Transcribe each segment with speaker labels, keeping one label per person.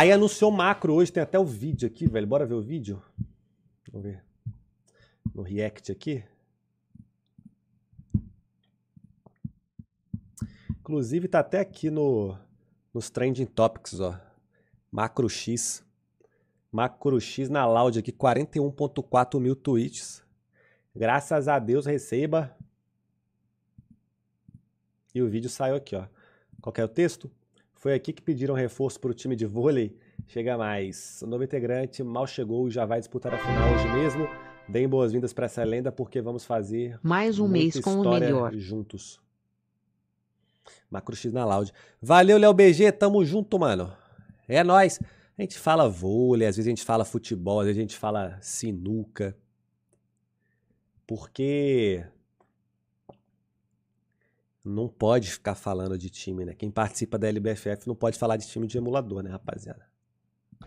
Speaker 1: Aí anunciou macro hoje, tem até o vídeo aqui, velho. Bora ver o vídeo? Vamos ver. No React aqui. Inclusive tá até aqui no nos trending topics, ó. Macro X. Macro X na Loud aqui, 41.4 mil tweets. Graças a Deus receba. E o vídeo saiu aqui, ó. Qual é o texto? Foi aqui que pediram reforço para o time de vôlei. Chega mais. O novo integrante mal chegou e já vai disputar a final hoje mesmo. Deem boas-vindas para essa lenda porque vamos fazer mais um mês com o melhor juntos. Macro X na Loud. Valeu, Léo BG, tamo junto, mano. É nós. A gente fala vôlei, às vezes a gente fala futebol, às vezes a gente fala sinuca. Porque não pode ficar falando de time, né? Quem participa da LBFF não pode falar de time de emulador, né, rapaziada?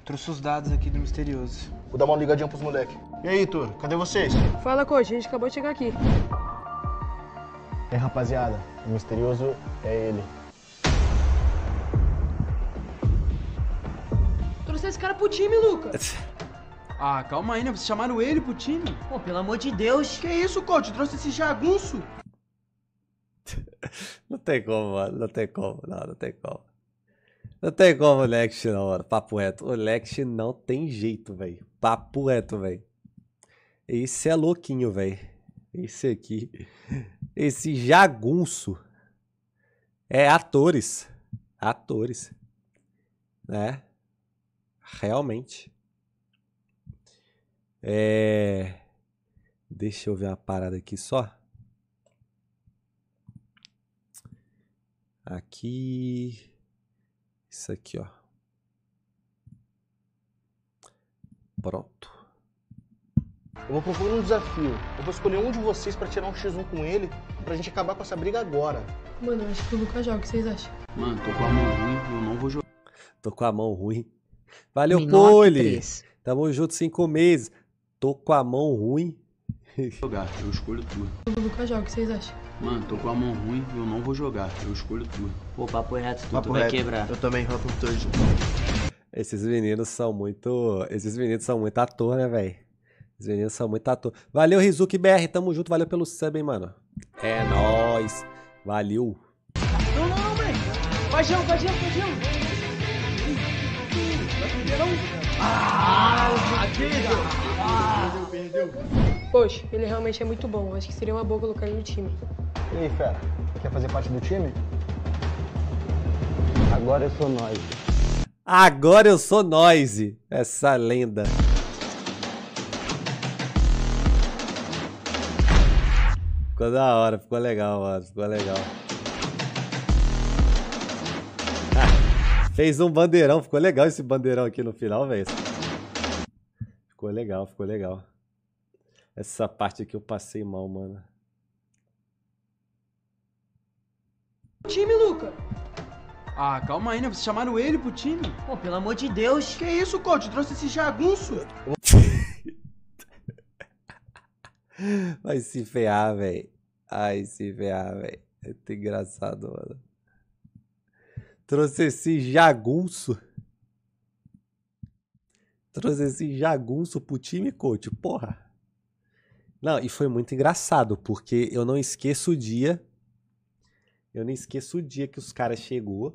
Speaker 1: Trouxe os dados aqui do Misterioso. Vou dar uma ligadinha pros moleque. E aí, Turo, cadê vocês? Fala, coach, a gente acabou de chegar aqui. É, rapaziada, o Misterioso é ele. Trouxe esse cara pro time, Lucas. ah, calma aí, né? Vocês chamaram ele pro time? Pô, pelo amor de Deus. Que isso, coach? Trouxe esse jagunço? tem como, mano. Não tem como, não, não tem como. Não tem como Lex não, mano. Papo reto. O Lex não tem jeito, velho. Papo reto, velho. Esse é louquinho, velho. Esse aqui. Esse jagunço. É atores. Atores. Né? Realmente. É. Deixa eu ver uma parada aqui só. aqui. Isso aqui, ó. Pronto. Eu vou propor um desafio. Eu vou escolher um de vocês para tirar um X1 com ele, pra gente acabar com essa briga agora. Mano, eu acho que o Lucas joga, o que vocês acham? Mano, tô com a mão ruim, eu não vou jogar. Tô com a mão ruim. Valeu, Poli! Tamo junto cinco meses. Tô com a mão ruim. jogar, eu escolho tudo. O Lucas joga, o que vocês acham? Mano, tô com a mão ruim e eu não vou jogar. Eu escolho tudo. Pô, papo reto, tu, papo vai reto. quebrar. Eu também vou com tudo. Esses meninos são muito. Esses meninos são muito ator, né, velho? Esses meninos são muito ator. Valeu, Rizuki BR. Tamo junto. Valeu pelo sub, hein, mano. É nóis. Valeu. Não, não, não, velho. Vai, paixão, paixão. Vai perder, não? Ah, perdeu. Ah. Perdeu, perdeu. Poxa, ele realmente é muito bom. Acho que seria uma boa colocar ele no time. E aí, fera, quer fazer parte do time? Agora eu sou Noise. Agora eu sou Noise, essa lenda. Ficou da hora, ficou legal, mano. Ficou legal. Fez um bandeirão, ficou legal esse bandeirão aqui no final, velho. Ficou legal, ficou legal. Essa parte aqui eu passei mal, mano. Time, Luca! Ah, calma aí, né? Vocês chamaram ele pro time? Pô, pelo amor de Deus! Que isso, coach? Trouxe esse jagunço! Vai se ferrar, velho. Ai, se ferrar, velho. É muito engraçado, mano. Trouxe esse jagunço. Trouxe esse jagunço pro time, coach. Porra. Não, e foi muito engraçado, porque eu não esqueço o dia eu nem esqueço o dia que os caras chegou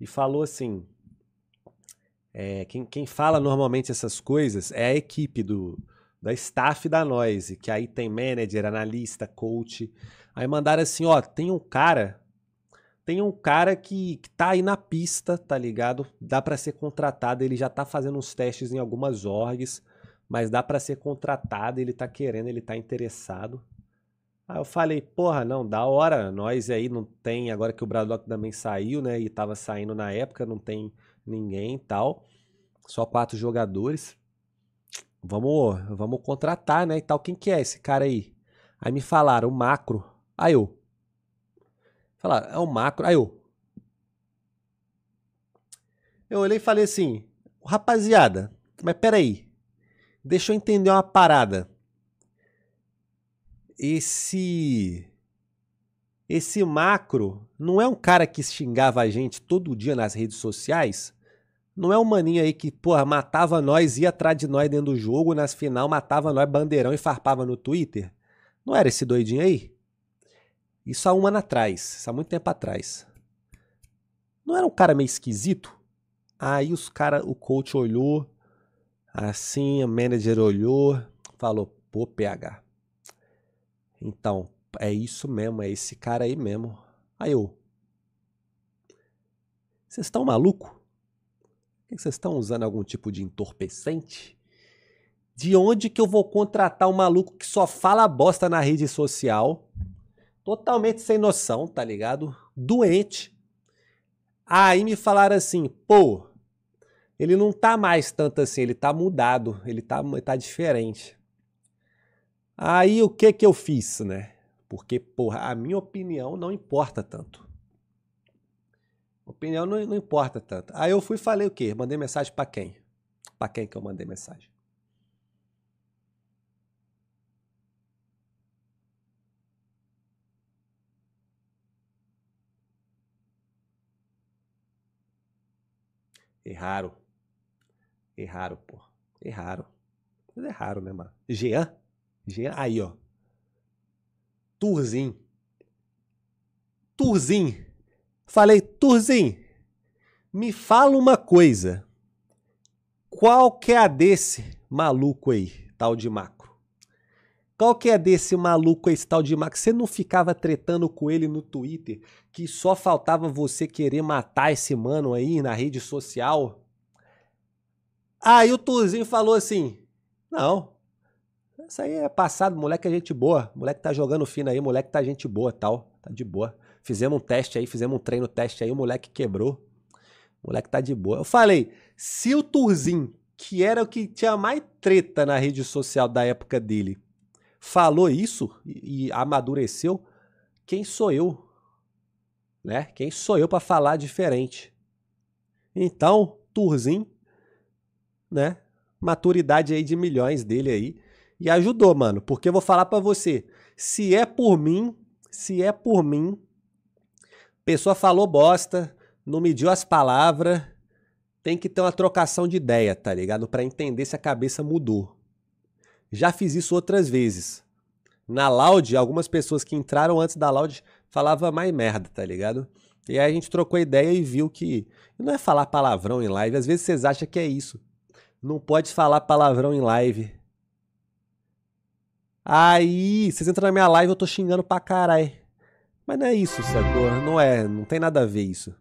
Speaker 1: e falou assim. É, quem, quem fala normalmente essas coisas é a equipe do, da staff da Noise, que aí tem manager, analista, coach. Aí mandaram assim, ó, tem um cara, tem um cara que, que tá aí na pista, tá ligado? Dá para ser contratado, ele já tá fazendo uns testes em algumas orgs, mas dá para ser contratado, ele tá querendo, ele tá interessado. Aí eu falei, porra, não, da hora, nós aí não tem, agora que o Braddock também saiu, né, e tava saindo na época, não tem ninguém e tal, só quatro jogadores, vamos, vamos contratar, né, e tal, quem que é esse cara aí? Aí me falaram, o Macro, aí eu, falaram, é o Macro, aí eu, eu olhei e falei assim, rapaziada, mas peraí, deixa eu entender uma parada, esse esse macro não é um cara que xingava a gente todo dia nas redes sociais? Não é um maninho aí que, porra, matava nós, ia atrás de nós dentro do jogo, nas final matava nós, bandeirão e farpava no Twitter? Não era esse doidinho aí? Isso há um ano atrás, isso há muito tempo atrás. Não era um cara meio esquisito? Aí os cara, o coach olhou, assim, a manager olhou, falou, pô, PH, então, é isso mesmo, é esse cara aí mesmo. Aí eu. Vocês estão maluco? Vocês estão usando algum tipo de entorpecente? De onde que eu vou contratar um maluco que só fala bosta na rede social? Totalmente sem noção, tá ligado? Doente. Aí me falaram assim, pô, ele não tá mais tanto assim, ele tá mudado, ele tá, tá diferente. Aí o que que eu fiz, né? Porque, porra, a minha opinião não importa tanto. Opinião não, não importa tanto. Aí eu fui e falei o quê? Mandei mensagem para quem? Para quem que eu mandei mensagem? Erraram. Erraram, pô. Erraram. Mas erraram, né, mano? Jean? Aí, ó. Turzim. Turzim. Falei, Turzim, me fala uma coisa. Qual que é a desse maluco aí, tal de macro? Qual que é desse maluco esse tal de macro? Você não ficava tretando com ele no Twitter que só faltava você querer matar esse mano aí na rede social? Aí o Turzinho falou assim: Não, isso aí é passado, moleque é gente boa. Moleque tá jogando fino aí, moleque tá gente boa tal. Tá de boa. Fizemos um teste aí, fizemos um treino teste aí, o moleque quebrou. moleque tá de boa. Eu falei, se o Turzin, que era o que tinha mais treta na rede social da época dele, falou isso e, e amadureceu, quem sou eu? Né? Quem sou eu para falar diferente? Então, Turzin, né? Maturidade aí de milhões dele aí. E ajudou, mano. Porque eu vou falar para você, se é por mim, se é por mim, pessoa falou bosta, não mediu as palavras, tem que ter uma trocação de ideia, tá ligado? Para entender se a cabeça mudou. Já fiz isso outras vezes. Na Loud, algumas pessoas que entraram antes da Loud falavam mais merda, tá ligado? E aí a gente trocou ideia e viu que não é falar palavrão em live, às vezes vocês acham que é isso. Não pode falar palavrão em live. Aí, vocês entram na minha live eu tô xingando pra caralho. Mas não é isso, sacou? Não é, não tem nada a ver isso.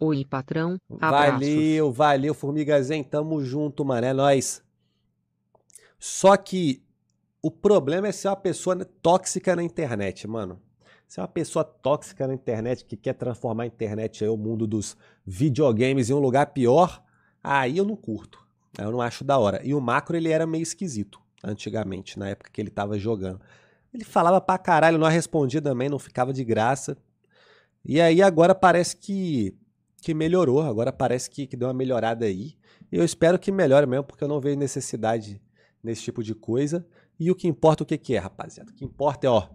Speaker 1: Oi, patrão. Abraços. Valeu, valeu, Formigazen. Tamo junto, mano. É nóis. Só que o problema é ser é uma pessoa tóxica na internet, mano. Ser é uma pessoa tóxica na internet que quer transformar a internet aí, o mundo dos videogames em um lugar pior, aí eu não curto. Aí eu não acho da hora. E o macro, ele era meio esquisito antigamente, na época que ele estava jogando. Ele falava pra caralho, não respondia também, não ficava de graça. E aí agora parece que, que melhorou, agora parece que, que deu uma melhorada aí. E eu espero que melhore mesmo, porque eu não vejo necessidade nesse tipo de coisa. E o que importa o que, que é, rapaziada? O que importa é, ó,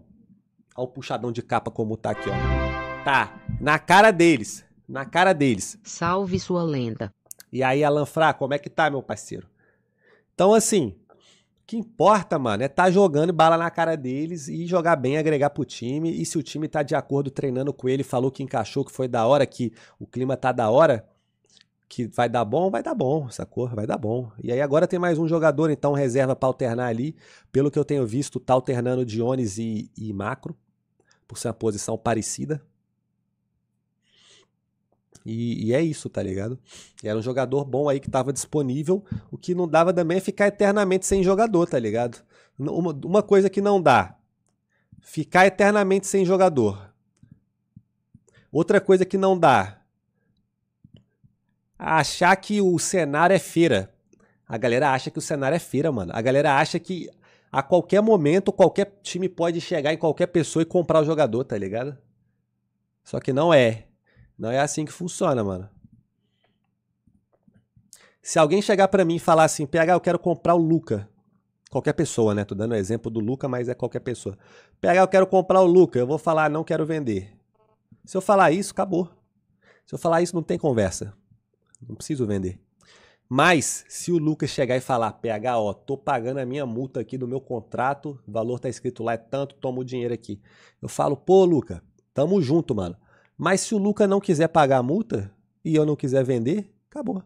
Speaker 1: ó o puxadão de capa como tá aqui, ó. Tá, na cara deles, na cara deles. Salve sua lenda. E aí, Alan Frá, como é que tá, meu parceiro? Então, assim, que importa, mano, é tá jogando bala na cara deles e jogar bem, agregar pro time. E se o time tá de acordo treinando com ele, falou que encaixou, que foi da hora, que o clima tá da hora, que vai dar bom, vai dar bom, sacou? Vai dar bom. E aí agora tem mais um jogador, então, reserva pra alternar ali. Pelo que eu tenho visto, tá alternando Dionis e, e Macro, por ser uma posição parecida. E, e, é isso, tá ligado? Era um jogador bom aí que tava disponível. O que não dava também é ficar eternamente sem jogador, tá ligado? Uma, uma coisa que não dá: ficar eternamente sem jogador. Outra coisa que não dá: achar que o cenário é feira. A galera acha que o cenário é feira, mano. A galera acha que a qualquer momento qualquer time pode chegar em qualquer pessoa e comprar o jogador, tá ligado? Só que não é. Não é assim que funciona, mano. Se alguém chegar para mim e falar assim, PH, eu quero comprar o Luca. Qualquer pessoa, né? Tô dando o exemplo do Luca, mas é qualquer pessoa. PH, eu quero comprar o Luca. Eu vou falar, não quero vender. Se eu falar isso, acabou. Se eu falar isso, não tem conversa. Não preciso vender. Mas, se o Lucas chegar e falar, PH, ó, tô pagando a minha multa aqui do meu contrato, o valor tá escrito lá, é tanto, tomo o dinheiro aqui. Eu falo, pô, Luca, tamo junto, mano. Mas se o Luca não quiser pagar a multa e eu não quiser vender, acabou.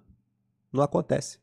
Speaker 1: Não acontece.